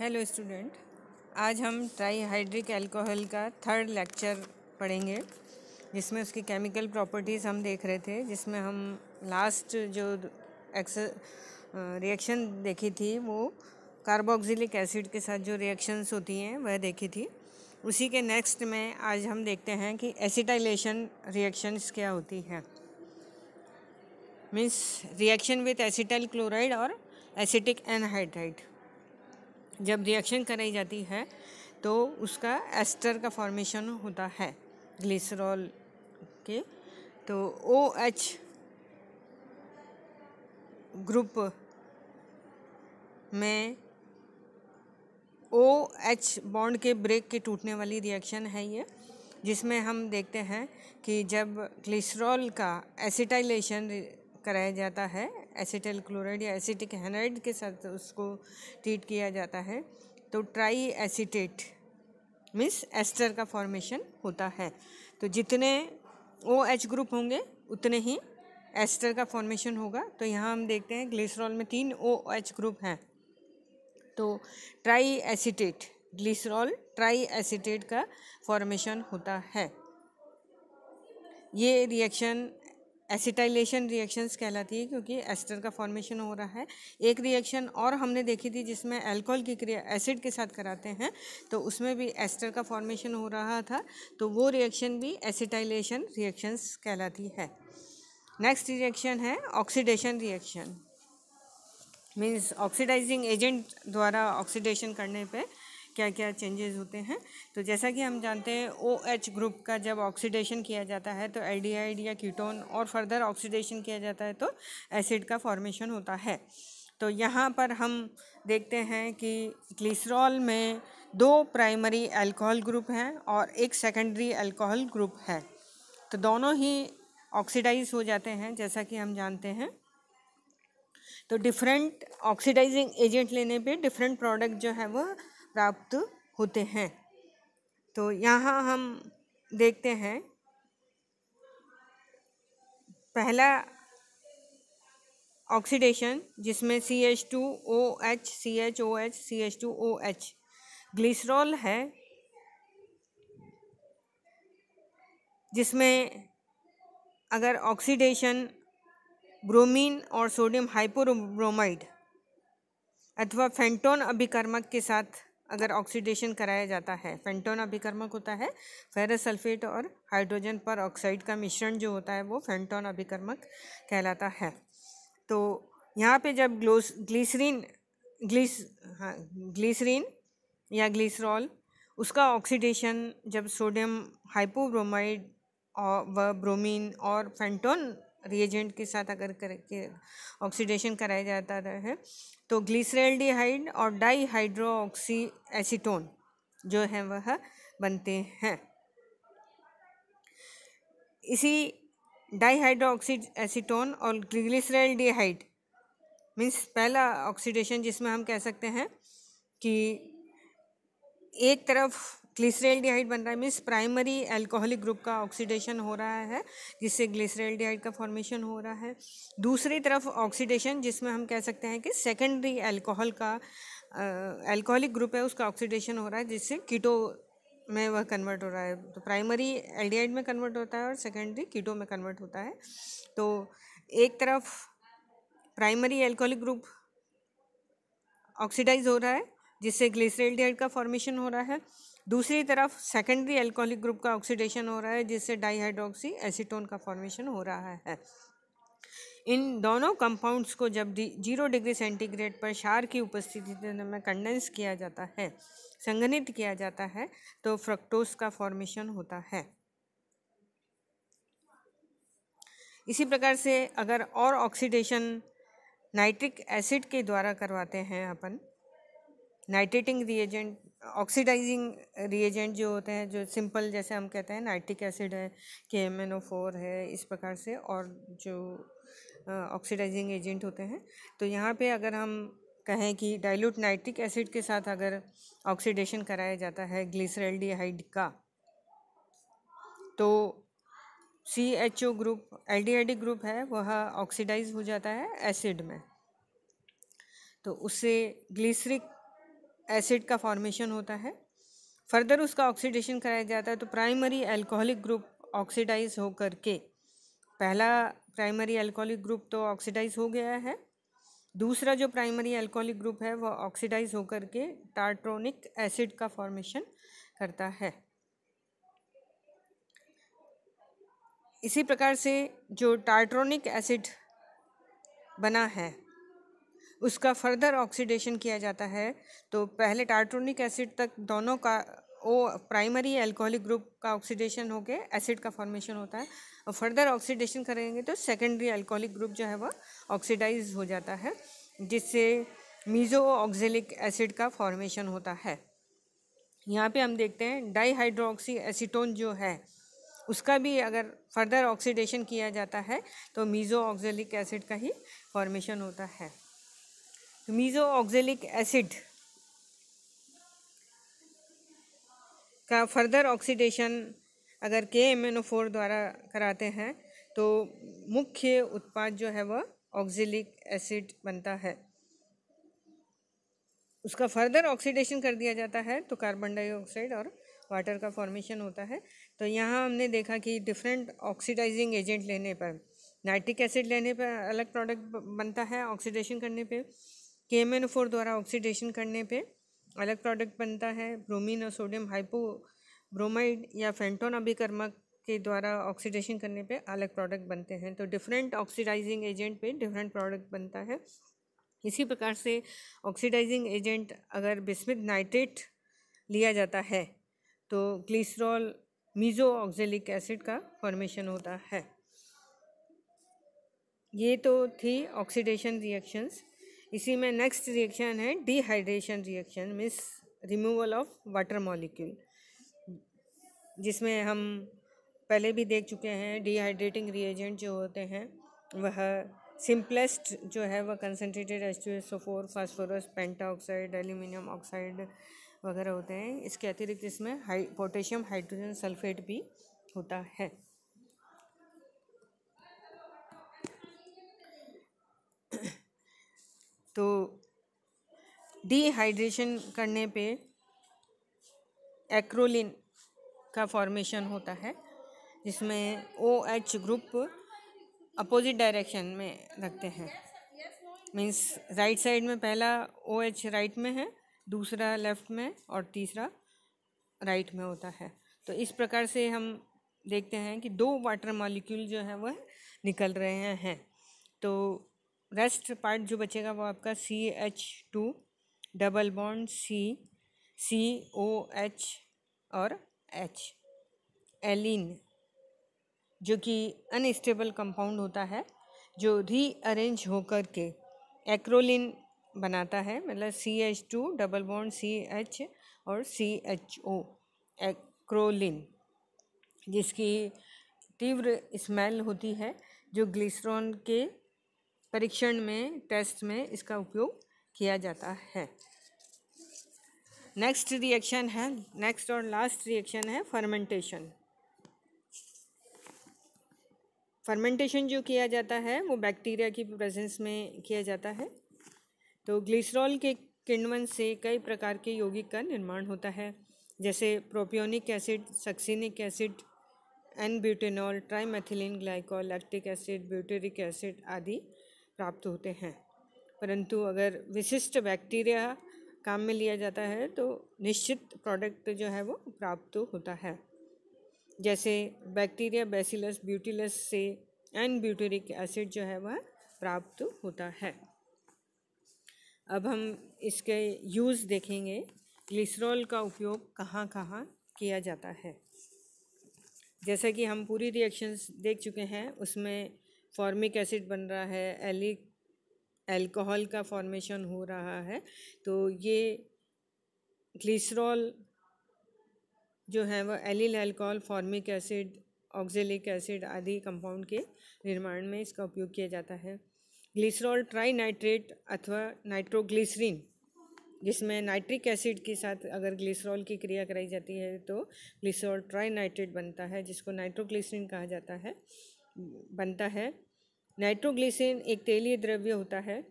hello student आज हम trihydric alcohol का थर्ड लेक्चर पढ़ेंगे जिसमें उसकी केमिकल प्रॉपर्टीज़ हम देख रहे थे जिसमें हम लास्ट जो एक्स रिएक्शन देखी थी वो कार्बोक्सिलिक एसिड के साथ जो रिएक्शंस होती हैं वह देखी थी उसी के नेक्स्ट में आज हम देखते हैं कि एसिटाइलेशन रिएक्शंस क्या होती हैं means reaction with acetyl chloride और एसिटिक एनहाइड्राइड जब रिएक्शन कराई जाती है तो उसका एस्टर का फॉर्मेशन होता है ग्लिसरॉल के तो ओ एच ग्रुप में ओ एच बॉन्ड के ब्रेक के टूटने वाली रिएक्शन है ये जिसमें हम देखते हैं कि जब ग्लिसरॉल का एसिटाइलेशन कराया जाता है एसिटल क्लोराइड या एसिटिक हेनाइड के साथ उसको ट्रीट किया जाता है तो ट्राई एसिटेट मीन्स एस्टर का फॉर्मेशन होता है तो जितने ओ एच ग्रुप होंगे उतने ही एस्टर का फॉर्मेशन होगा तो यहाँ हम देखते हैं ग्लिसरॉल में तीन ओ एच ग्रुप हैं तो tri acetate glycerol tri acetate का फॉर्मेशन होता है ये रिएक्शन एसिटाइलेशन रिएक्शंस कहलाती है क्योंकि एस्टर का फॉर्मेशन हो रहा है एक रिएक्शन और हमने देखी थी जिसमें अल्कोहल की क्रिया एसिड के साथ कराते हैं तो उसमें भी एस्टर का फॉर्मेशन हो रहा था तो वो रिएक्शन भी एसिटाइलेशन रिएक्शंस कहलाती है नेक्स्ट रिएक्शन है oxidation reaction means oxidising agent द्वारा ऑक्सीडेशन करने पर क्या क्या चेंजेस होते हैं तो जैसा कि हम जानते हैं ओ एच ग्रुप का जब ऑक्सीडेशन किया जाता है तो एल्डिहाइड या कीटोन और फर्दर ऑक्सीडेशन किया जाता है तो एसिड का फॉर्मेशन होता है तो यहाँ पर हम देखते हैं कि ग्लिसरॉल में दो प्राइमरी अल्कोहल ग्रुप हैं और एक सेकेंडरी अल्कोहल ग्रुप है तो दोनों ही ऑक्सीडाइज हो जाते हैं जैसा कि हम जानते हैं तो डिफरेंट ऑक्सीडाइजिंग एजेंट लेने पे डिफरेंट प्रोडक्ट जो है वह प्राप्त होते हैं तो यहाँ हम देखते हैं पहला ऑक्सीडेशन जिसमें C H two O H C H O H C H two O H glycerol है जिसमें अगर ऑक्सीडेशन ब्रोमीन और सोडियम हाइपोब्रोमाइड अथवा फेंटोन अभिकर्मक के साथ अगर ऑक्सीडेशन कराया जाता है फेंटोन अभिकर्मक होता है फेरस सल्फेट और हाइड्रोजन पर ऑक्साइड का मिश्रण जो होता है वो फेंटोन अभिकर्मक कहलाता है तो यहाँ पे जब ग्लोस ग्लिसरीन ग्लिस हाँ ग्लिसरीन या ग्लिसरॉल उसका ऑक्सीडेशन जब सोडियम हाइपोब्रोमाइड और व ब्रोमीन और फेंटोन रिएजेंट के साथ अगर करके ऑक्सीडेशन कराया जाता है तो ग्लिसरेल्डिहाइड और डाईहाइड्रोक्सी एसीटोन जो है वह बनते हैं इसी डाईहाइड्रोक्सी एसीटोन और ग्लिसरेल्डिहाइड मीन्स पहला ऑक्सीडेशन जिसमें हम कह सकते हैं कि एक तरफ ग्लिसरेल डिहाइड बन रहा है मीन्स प्राइमरी एल्कोहलिक ग्रुप का ऑक्सीडेशन हो रहा है जिससे ग्लिसरेल डिहाइड का फॉर्मेशन हो रहा है दूसरी तरफ ऑक्सीडेशन जिसमें हम कह सकते हैं कि सेकेंडरी एल्कोहल का एल्कोहलिक ग्रुप है उसका ऑक्सीडेशन हो रहा है जिससे कीटो में वह कन्वर्ट हो रहा है तो प्राइमरी एल्डिहाइड में कन्वर्ट होता है और सेकेंडरी कीटो में कन्वर्ट होता है तो एक तरफ प्राइमरी एल्कोहलिक ग्रुप ऑक्सीडाइज हो रहा है जिससे ग्लिसरेल डिहाइड का फॉर्मेशन हो रहा है दूसरी तरफ सेकेंडरी एल्कोहलिक ग्रुप का ऑक्सीडेशन हो रहा है जिससे डाईहाइड्रोक्सी एसीटोन का फॉर्मेशन हो रहा है इन दोनों कंपाउंड्स को जब जीरो डिग्री सेंटीग्रेड पर शार की उपस्थिति में कंडेंस किया जाता है संघनित किया जाता है तो फ्रक्टोस का फॉर्मेशन होता है इसी प्रकार से अगर और ऑक्सीडेशन नाइट्रिक एसिड के द्वारा करवाते हैं अपन नाइट्रेटिंग रिएजेंट ऑक्सीडाइजिंग रिएजेंट जो होते हैं जो सिंपल जैसे हम कहते हैं नाइट्रिक एसिड है के एम एन ओ फोर है इस प्रकार से और जो ऑक्सीडाइजिंग एजेंट होते हैं तो यहाँ पे अगर हम कहें कि डाइल्यूट नाइट्रिक एसिड के साथ अगर ऑक्सीडेशन कराया जाता है ग्लिसरेल्डिहाइड का तो C H O group aldehyde group है वह ऑक्सीडाइज हो जाता है एसिड में तो उससे ग्लिसरिक एसिड का फॉर्मेशन होता है फर्दर उसका ऑक्सीडेशन कराया जाता है तो प्राइमरी अल्कोहलिक ग्रुप ऑक्सीडाइज होकर के पहला प्राइमरी अल्कोहलिक ग्रुप तो ऑक्सीडाइज हो गया है दूसरा जो प्राइमरी अल्कोहलिक ग्रुप है वह ऑक्सीडाइज होकर के टार्ट्रोनिक एसिड का फॉर्मेशन करता है इसी प्रकार से जो टार्ट्रोनिक एसिड बना है उसका फर्दर ऑक्सीडेशन किया जाता है तो पहले टार्ट्रोनिक एसिड तक दोनों का ओ प्राइमरी एल्कोहलिक ग्रुप का ऑक्सीडेशन होके एसिड का फॉर्मेशन होता है और फर्दर ऑक्सीडेशन करेंगे तो सेकेंडरी एल्कोहलिक ग्रुप जो है वह ऑक्सीडाइज हो जाता है जिससे मीज़ो ऑक्जेलिक एसिड का फॉर्मेशन होता है यहाँ पे हम देखते हैं डाईहाइड्रोक्सी एसीटोन जो है उसका भी अगर फर्दर ऑक्सीडेशन किया जाता है तो मीज़ो ऑक्जेलिक एसिड का ही फॉर्मेशन होता है मीज़ो ऑक्जेलिक एसिड का फर्दर ऑक्सीडेशन अगर K M N O four द्वारा कराते हैं तो मुख्य उत्पाद जो है वह ऑक्जिलिक एसिड बनता है उसका फर्दर ऑक्सीडेशन कर दिया जाता है तो कार्बन डाइऑक्साइड और वाटर का फॉर्मेशन होता है तो यहाँ हमने देखा कि डिफरेंट ऑक्सीडाइजिंग एजेंट लेने पर नाइट्रिक एसिड लेने पर अलग प्रोडक्ट बनता है ऑक्सीडेशन करने पे के एम एन द्वारा ऑक्सीडेशन करने पे अलग प्रोडक्ट बनता है ब्रोमीन और सोडियम हाइपो ब्रोमाइड या फेंटोन अभिकर्मक के द्वारा ऑक्सीडेशन करने पे अलग प्रोडक्ट बनते हैं तो डिफरेंट ऑक्सीडाइजिंग एजेंट पे डिफरेंट प्रोडक्ट बनता है इसी प्रकार से ऑक्सीडाइजिंग एजेंट अगर बिस्मिथ नाइट्रेट लिया जाता है तो ग्लिसरॉल मीज़ो ऑक्जेलिक एसिड का फॉर्मेशन होता है ये तो थी ऑक्सीडेशन रिएक्शंस इसी में नेक्स्ट रिएक्शन है dehydration reaction means removal of water molecule जिसमें हम पहले भी देख चुके हैं डिहाइड्रेटिंग रिएजेंट जो होते हैं वह सिंपलेस्ट जो है वह concentrated H two S O four penta oxide aluminium oxide वगैरह होते हैं इसके अतिरिक्त इसमें हाई पोटेशियम हाइड्रोजन सल्फेट भी होता है तो डिहाइड्रेशन करने पे एक्रोलिन का फॉर्मेशन होता है जिसमें O H group opposite direction में रखते हैं मीन्स राइट साइड में पहला ओ एच राइट में है दूसरा लेफ्ट में और तीसरा राइट में होता है तो इस प्रकार से हम देखते हैं कि दो वाटर मॉलिक्यूल जो है वह निकल रहे हैं तो रेस्ट पार्ट जो बचेगा वो आपका C H two double bond C C O H और एच एलिन जो कि अनस्टेबल कंपाउंड होता है जो रीअरेंज होकर के एक्रोलिन बनाता है मतलब C H two double bond C H और सी एच ओ एक्रोलिन जिसकी तीव्र स्मेल होती है जो ग्लिसरॉन के परीक्षण में टेस्ट में इसका उपयोग किया जाता है नेक्स्ट रिएक्शन है नेक्स्ट और लास्ट रिएक्शन है फर्मेंटेशन फर्मेंटेशन जो किया जाता है वो बैक्टीरिया की प्रेजेंस में किया जाता है तो ग्लिसरॉल के किण्वन से कई प्रकार के यौगिक का निर्माण होता है जैसे propionic acid succinic acid n butanol trimethylene glycol lactic acid butyric acid आदि प्राप्त होते हैं परंतु अगर विशिष्ट बैक्टीरिया काम में लिया जाता है तो निश्चित प्रोडक्ट जो है वो प्राप्त होता है जैसे बैक्टीरिया बेसिलस ब्यूटिलस से एन ब्यूटेरिक एसिड जो है वह प्राप्त होता है अब हम इसके यूज़ देखेंगे ग्लिसरॉल का उपयोग कहाँ कहाँ किया जाता है जैसा कि हम पूरी रिएक्शंस देख चुके हैं उसमें फॉर्मिक एसिड बन रहा है एलिक एल्कोहल का फॉर्मेशन हो रहा है तो ये ग्लिसरॉल जो है वह allyl alcohol formic acid oxalic acid आदि कंपाउंड के निर्माण में इसका उपयोग किया जाता है ग्लिसरॉल ट्राई नाइट्रेट अथवा नाइट्रोग्लिसरीन जिसमें नाइट्रिक एसिड के साथ अगर ग्लिसरॉल की क्रिया कराई जाती है तो ग्लिसरॉल ट्राई नाइट्रेट बनता है जिसको नाइट्रोग्लिसरीन कहा जाता है बनता है नाइट्रोग्लिसिन एक तेलीय द्रव्य होता है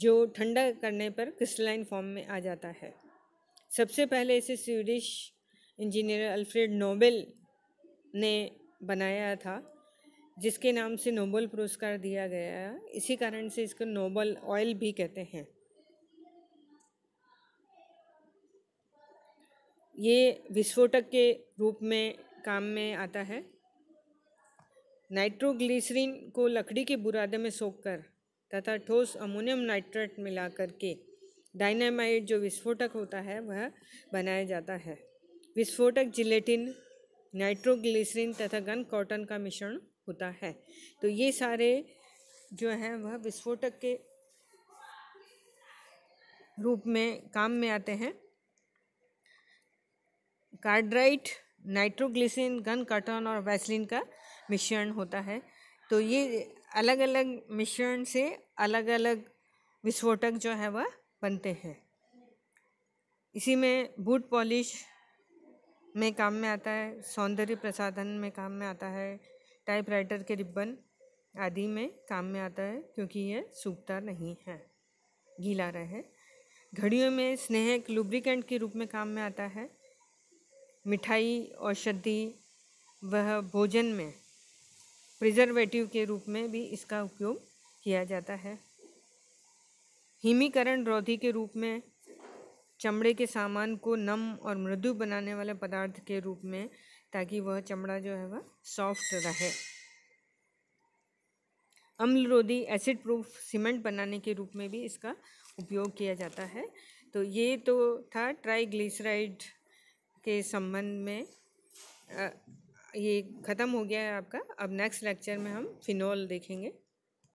जो ठंडा करने पर क्रिस्टलाइन फॉर्म में आ जाता है सबसे पहले इसे स्वीडिश इंजीनियर अल्फ्रेड नोबेल ने बनाया था जिसके नाम से नोबल पुरस्कार दिया गया है इसी कारण से इसको नोबल ऑयल भी कहते हैं ये विस्फोटक के रूप में काम में आता है नाइट्रोग्लिसरीन को लकड़ी के बुरादे में कर तथा ठोस अमोनियम नाइट्रेट मिलाकर के डायनामाइट जो विस्फोटक होता है वह बनाया जाता है विस्फोटक जिलेटिन नाइट्रोग्लिसरीन तथा गन कॉटन का मिश्रण होता है तो ये सारे जो हैं वह विस्फोटक के रूप में काम में आते हैं कार्ड्राइट नाइट्रोग्लिसरीन गन कॉटन और वैसलिन का मिश्रण होता है तो ये अलग अलग मिश्रण से अलग अलग विस्फोटक जो है वह बनते हैं इसी में बूट पॉलिश में काम में आता है सौंदर्य प्रसाधन में काम में आता है टाइपराइटर के रिबन आदि में काम में आता है क्योंकि यह सूखता नहीं है गीला रहे घड़ियों में स्नेहक लुब्रिकेंट के रूप में काम में आता है मिठाई औषधि वह भोजन में प्रिजर्वेटिव के रूप में भी इसका उपयोग किया जाता है हिमीकरण रोधी के रूप में चमड़े के सामान को नम और मृदु बनाने वाले पदार्थ के रूप में ताकि वह चमड़ा जो है वह सॉफ्ट रहे अम्ल रोधी एसिड प्रूफ सीमेंट बनाने के रूप में भी इसका उपयोग किया जाता है तो ये तो था ट्राई के संबंध में ये ख़त्म हो गया है आपका अब नेक्स्ट लेक्चर में हम फिनॉल देखेंगे